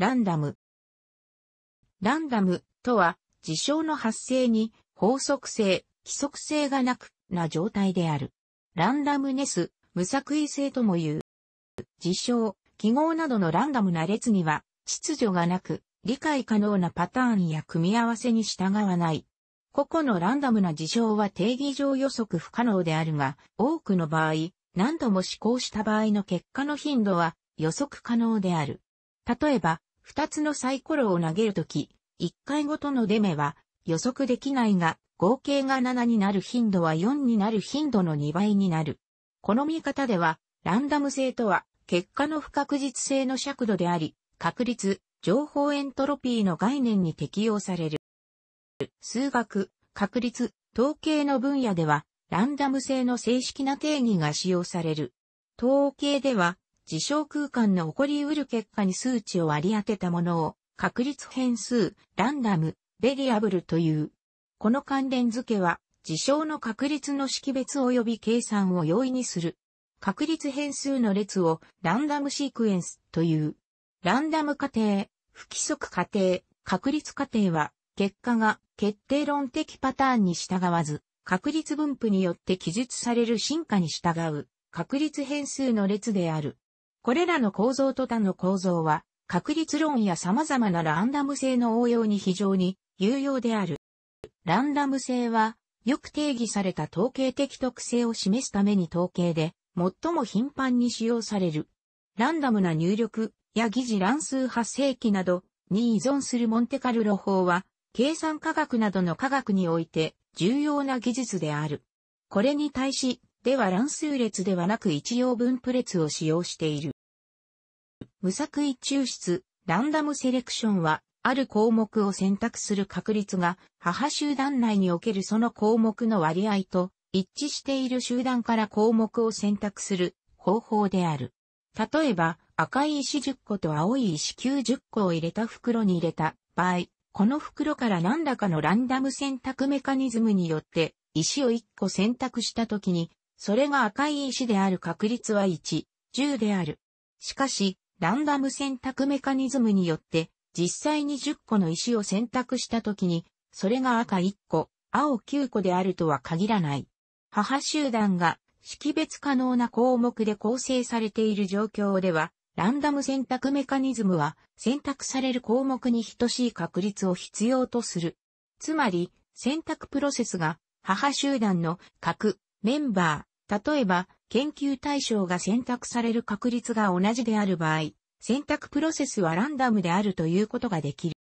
ランダム。ランダムとは、事象の発生に法則性、規則性がなく、な状態である。ランダムネス、無作為性とも言う。事象、記号などのランダムな列には、秩序がなく、理解可能なパターンや組み合わせに従わない。個々のランダムな事象は定義上予測不可能であるが、多くの場合、何度も試行した場合の結果の頻度は予測可能である。例えば、二つのサイコロを投げるとき、一回ごとの出目は予測できないが、合計が7になる頻度は4になる頻度の2倍になる。この見方では、ランダム性とは、結果の不確実性の尺度であり、確率、情報エントロピーの概念に適用される。数学、確率、統計の分野では、ランダム性の正式な定義が使用される。統計では、事象空間の起こり得る結果に数値を割り当てたものを、確率変数、ランダム、ベリアブルという。この関連付けは、事象の確率の識別及び計算を容易にする。確率変数の列をランダムシークエンスという。ランダム過程、不規則過程、確率過程は、結果が決定論的パターンに従わず、確率分布によって記述される進化に従う、確率変数の列である。これらの構造と他の構造は、確率論や様々なランダム性の応用に非常に有用である。ランダム性は、よく定義された統計的特性を示すために統計で最も頻繁に使用される。ランダムな入力や疑似乱数発生器などに依存するモンテカルロ法は、計算科学などの科学において重要な技術である。これに対し、では乱数列ではなく一様分布列を使用している。無作為抽出、ランダムセレクションは、ある項目を選択する確率が、母集団内におけるその項目の割合と、一致している集団から項目を選択する方法である。例えば、赤い石10個と青い石90個を入れた袋に入れた場合、この袋から何らかのランダム選択メカニズムによって、石を1個選択した時に、それが赤い石である確率は1、10である。しかし、ランダム選択メカニズムによって、実際に10個の石を選択したときに、それが赤1個、青9個であるとは限らない。母集団が識別可能な項目で構成されている状況では、ランダム選択メカニズムは選択される項目に等しい確率を必要とする。つまり、選択プロセスが母集団の各メンバー、例えば、研究対象が選択される確率が同じである場合、選択プロセスはランダムであるということができる。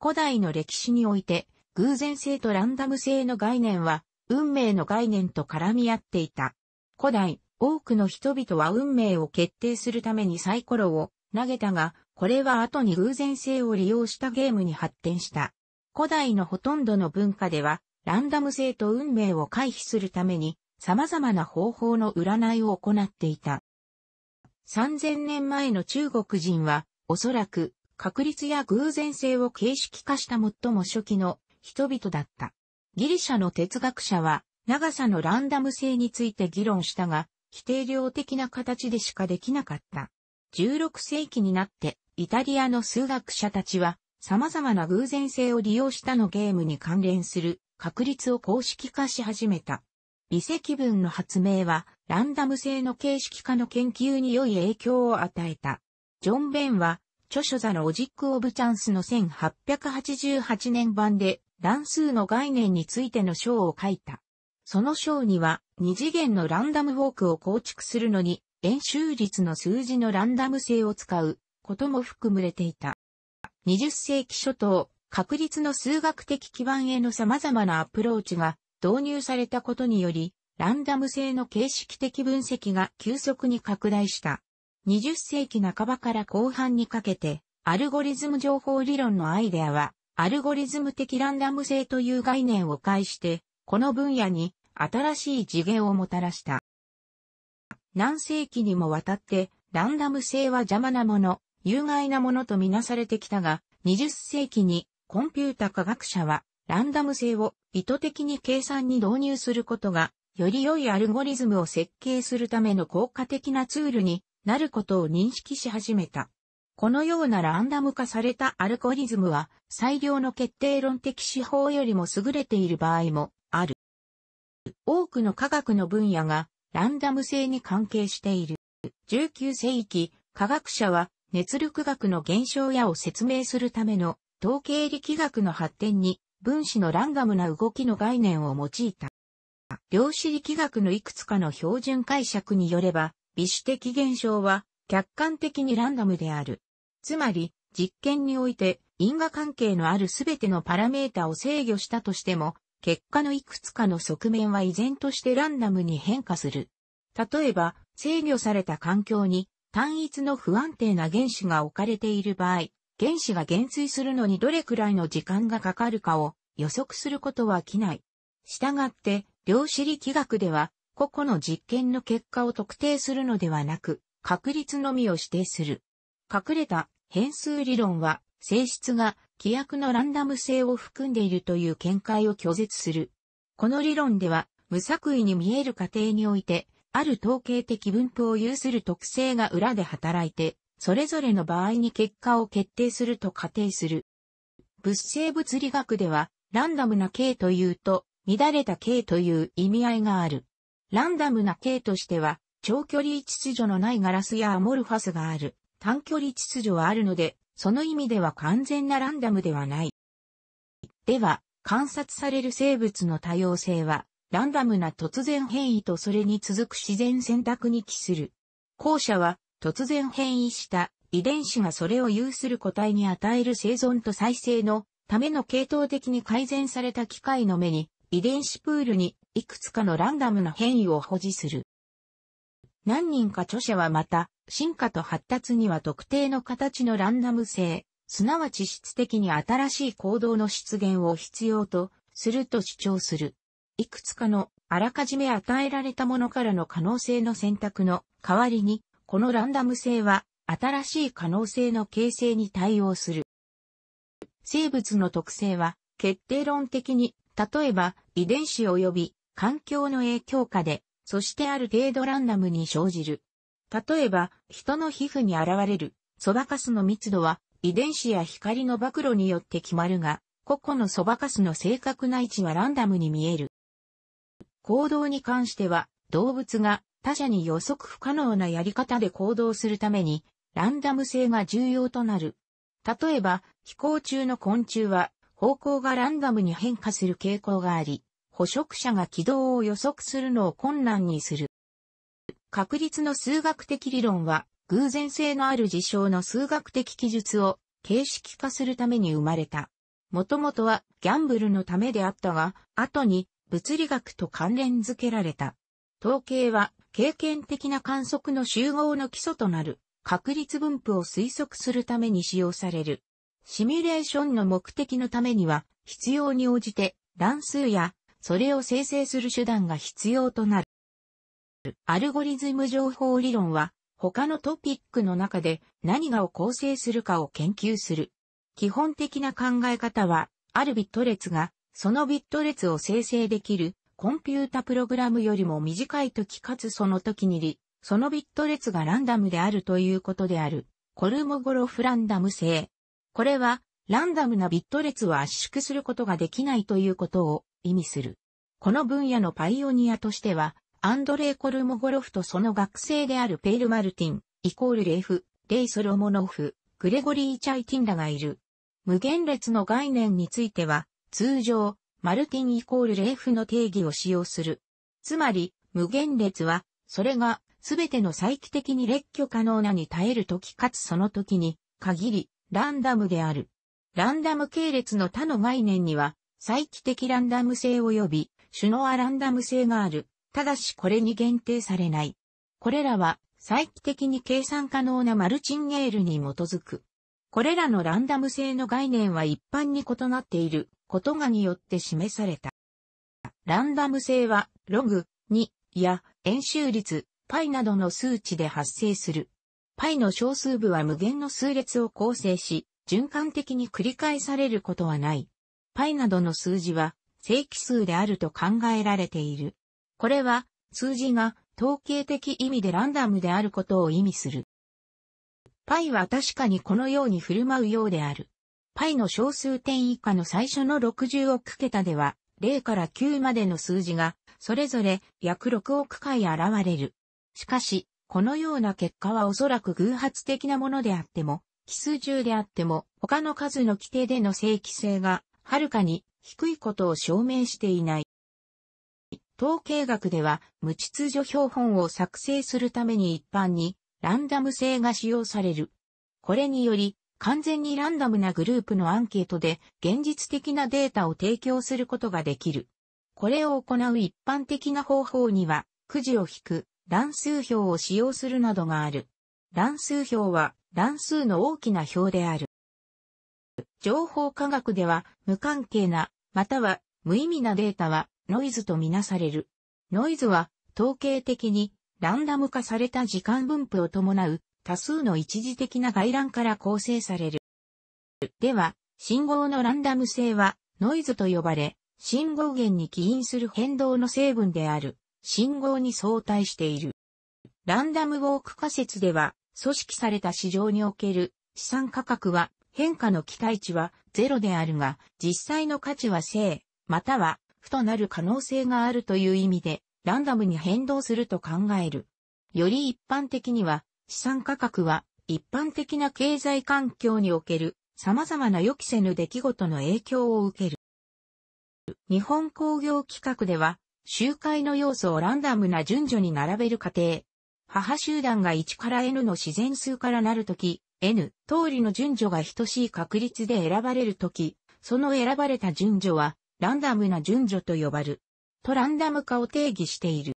古代の歴史において、偶然性とランダム性の概念は、運命の概念と絡み合っていた。古代、多くの人々は運命を決定するためにサイコロを投げたが、これは後に偶然性を利用したゲームに発展した。古代のほとんどの文化では、ランダム性と運命を回避するために、様々な方法の占いを行っていた。3000年前の中国人は、おそらく確率や偶然性を形式化した最も初期の人々だった。ギリシャの哲学者は、長さのランダム性について議論したが、規定量的な形でしかできなかった。16世紀になって、イタリアの数学者たちは、様々な偶然性を利用したのゲームに関連する確率を公式化し始めた。微積分の発明は、ランダム性の形式化の研究に良い影響を与えた。ジョン・ベンは、著書ザ・ロジック・オブ・チャンスの1888年版で、乱数の概念についての章を書いた。その章には、二次元のランダムウォークを構築するのに、演習率の数字のランダム性を使うことも含まれていた。20世紀初頭、確率の数学的基盤への様々なアプローチが導入されたことにより、ランダム性の形式的分析が急速に拡大した。20世紀半ばから後半にかけて、アルゴリズム情報理論のアイデアは、アルゴリズム的ランダム性という概念を介して、この分野に新しい次元をもたらした。何世紀にもわたって、ランダム性は邪魔なもの、有害なものとみなされてきたが、20世紀にコンピュータ科学者はランダム性を意図的に計算に導入することが、より良いアルゴリズムを設計するための効果的なツールになることを認識し始めた。このようなランダム化されたアルゴリズムは、最良の決定論的手法よりも優れている場合もある。多くの科学の分野がランダム性に関係している。19世紀、科学者は熱力学の現象やを説明するための統計力学の発展に分子のランダムな動きの概念を用いた。量子力学のいくつかの標準解釈によれば、微子的現象は客観的にランダムである。つまり、実験において因果関係のあるすべてのパラメータを制御したとしても、結果のいくつかの側面は依然としてランダムに変化する。例えば、制御された環境に単一の不安定な原子が置かれている場合、原子が減衰するのにどれくらいの時間がかかるかを予測することは起きない。したがって、量子力学では、個々の実験の結果を特定するのではなく、確率のみを指定する。隠れた変数理論は、性質が規約のランダム性を含んでいるという見解を拒絶する。この理論では、無作為に見える過程において、ある統計的分布を有する特性が裏で働いて、それぞれの場合に結果を決定すると仮定する。物性物理学では、ランダムな形というと、乱れた形という意味合いがある。ランダムな形としては、長距離秩序のないガラスやアモルファスがある、短距離秩序はあるので、その意味では完全なランダムではない。では、観察される生物の多様性は、ランダムな突然変異とそれに続く自然選択に期する。後者は、突然変異した遺伝子がそれを有する個体に与える生存と再生のための系統的に改善された機械の目に遺伝子プールにいくつかのランダムな変異を保持する。何人か著者はまた進化と発達には特定の形のランダム性、すなわち質的に新しい行動の出現を必要とすると主張する。いくつかのあらかじめ与えられたものからの可能性の選択の代わりにこのランダム性は新しい可能性の形成に対応する。生物の特性は決定論的に、例えば遺伝子及び環境の影響下で、そしてある程度ランダムに生じる。例えば、人の皮膚に現れる、そばかすの密度は、遺伝子や光の暴露によって決まるが、個々のそばかすの正確な位置はランダムに見える。行動に関しては、動物が他者に予測不可能なやり方で行動するために、ランダム性が重要となる。例えば、飛行中の昆虫は、方向がランダムに変化する傾向があり、捕食者が軌道を予測するのを困難にする。確率の数学的理論は、偶然性のある事象の数学的記述を形式化するために生まれた。もともとはギャンブルのためであったが、後に物理学と関連づけられた。統計は経験的な観測の集合の基礎となる確率分布を推測するために使用される。シミュレーションの目的のためには、必要に応じて乱数やそれを生成する手段が必要となる。アルゴリズム情報理論は、他のトピックの中で何がを構成するかを研究する。基本的な考え方は、あるビット列が、そのビット列を生成できるコンピュータプログラムよりも短い時かつその時にり、そのビット列がランダムであるということである。コルモゴロフランダム性。これは、ランダムなビット列を圧縮することができないということを意味する。この分野のパイオニアとしては、アンドレイ・コルモゴロフとその学生であるペール・マルティン、イコール・レフ、レイ・ソロモノフ、グレゴリー・チャイティンらがいる。無限列の概念については、通常、マルティンイコールレーフの定義を使用する。つまり、無限列は、それが、すべての再帰的に列挙可能なに耐える時かつその時に、限り、ランダムである。ランダム系列の他の概念には、再帰的ランダム性及び、種のアランダム性がある。ただしこれに限定されない。これらは、再帰的に計算可能なマルチンゲールに基づく。これらのランダム性の概念は一般に異なっている。ことがによって示された。ランダム性は、ログ、2、や、円周率、π などの数値で発生する。π の小数部は無限の数列を構成し、循環的に繰り返されることはない。π などの数字は正規数であると考えられている。これは数字が統計的意味でランダムであることを意味する。π は確かにこのように振る舞うようである。π の小数点以下の最初の60億桁では、0から9までの数字が、それぞれ約6億回現れる。しかし、このような結果はおそらく偶発的なものであっても、奇数中であっても、他の数の規定での正規性が、はるかに低いことを証明していない。統計学では、無秩序標本を作成するために一般に、ランダム性が使用される。これにより、完全にランダムなグループのアンケートで現実的なデータを提供することができる。これを行う一般的な方法には、くじを引く、乱数表を使用するなどがある。乱数表は乱数の大きな表である。情報科学では無関係な、または無意味なデータはノイズとみなされる。ノイズは統計的にランダム化された時間分布を伴う多数の一時的な外乱から構成される。では、信号のランダム性はノイズと呼ばれ、信号源に起因する変動の成分である信号に相対している。ランダムウォーク仮説では、組織された市場における資産価格は変化の期待値はゼロであるが、実際の価値は正、または負となる可能性があるという意味で、ランダムに変動すると考える。より一般的には、資産価格は一般的な経済環境における様々な予期せぬ出来事の影響を受ける。日本工業規格では周回の要素をランダムな順序に並べる過程。母集団が1から n の自然数からなるとき、n 通りの順序が等しい確率で選ばれるとき、その選ばれた順序はランダムな順序と呼ばる。とランダム化を定義している。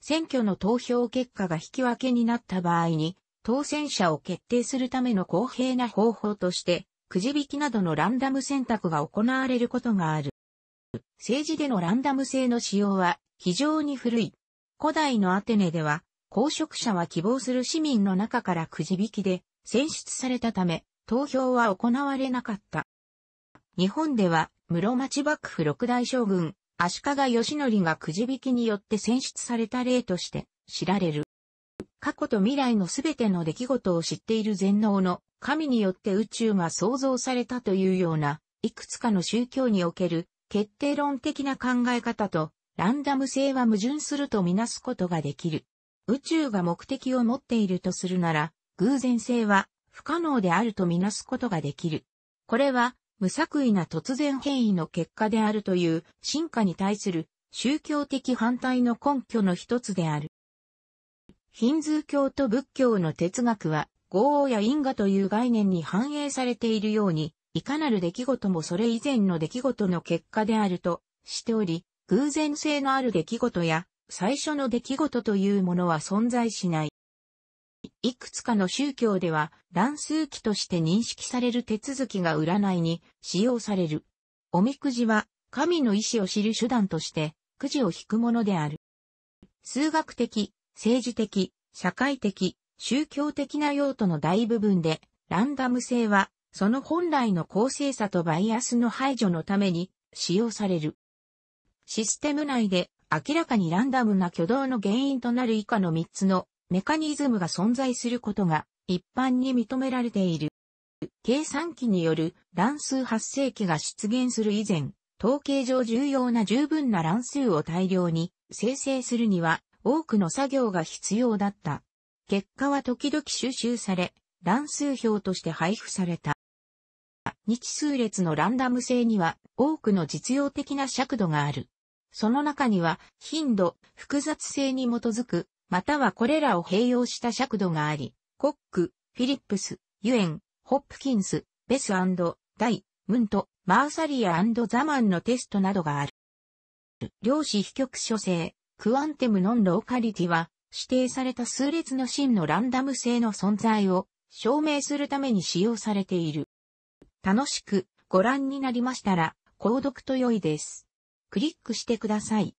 選挙の投票結果が引き分けになった場合に、当選者を決定するための公平な方法として、くじ引きなどのランダム選択が行われることがある。政治でのランダム性の使用は非常に古い。古代のアテネでは、公職者は希望する市民の中からくじ引きで選出されたため、投票は行われなかった。日本では、室町幕府六大将軍、足利義則がくじ引きによって選出された例として知られる。過去と未来のすべての出来事を知っている全能の神によって宇宙が創造されたというような、いくつかの宗教における決定論的な考え方とランダム性は矛盾するとみなすことができる。宇宙が目的を持っているとするなら、偶然性は不可能であるとみなすことができる。これは無作為な突然変異の結果であるという進化に対する宗教的反対の根拠の一つである。ヒンズー教と仏教の哲学は、合王や因果という概念に反映されているように、いかなる出来事もそれ以前の出来事の結果であるとしており、偶然性のある出来事や最初の出来事というものは存在しない。いくつかの宗教では乱数記として認識される手続きが占いに使用される。おみくじは神の意志を知る手段としてくじを引くものである。数学的、政治的、社会的、宗教的な用途の大部分でランダム性はその本来の公正さとバイアスの排除のために使用される。システム内で明らかにランダムな挙動の原因となる以下の3つのメカニズムが存在することが一般に認められている。計算機による乱数発生器が出現する以前、統計上重要な十分な乱数を大量に生成するには多くの作業が必要だった。結果は時々収集され、乱数表として配布された。日数列のランダム性には多くの実用的な尺度がある。その中には頻度、複雑性に基づくまたはこれらを併用した尺度があり、コック、フィリップス、ユエン、ホップキンス、ベスダイ、ムント、マーサリアザマンのテストなどがある。量子非極書性、クアンテムノンローカリティは、指定された数列の真のランダム性の存在を証明するために使用されている。楽しくご覧になりましたら、購読と良いです。クリックしてください。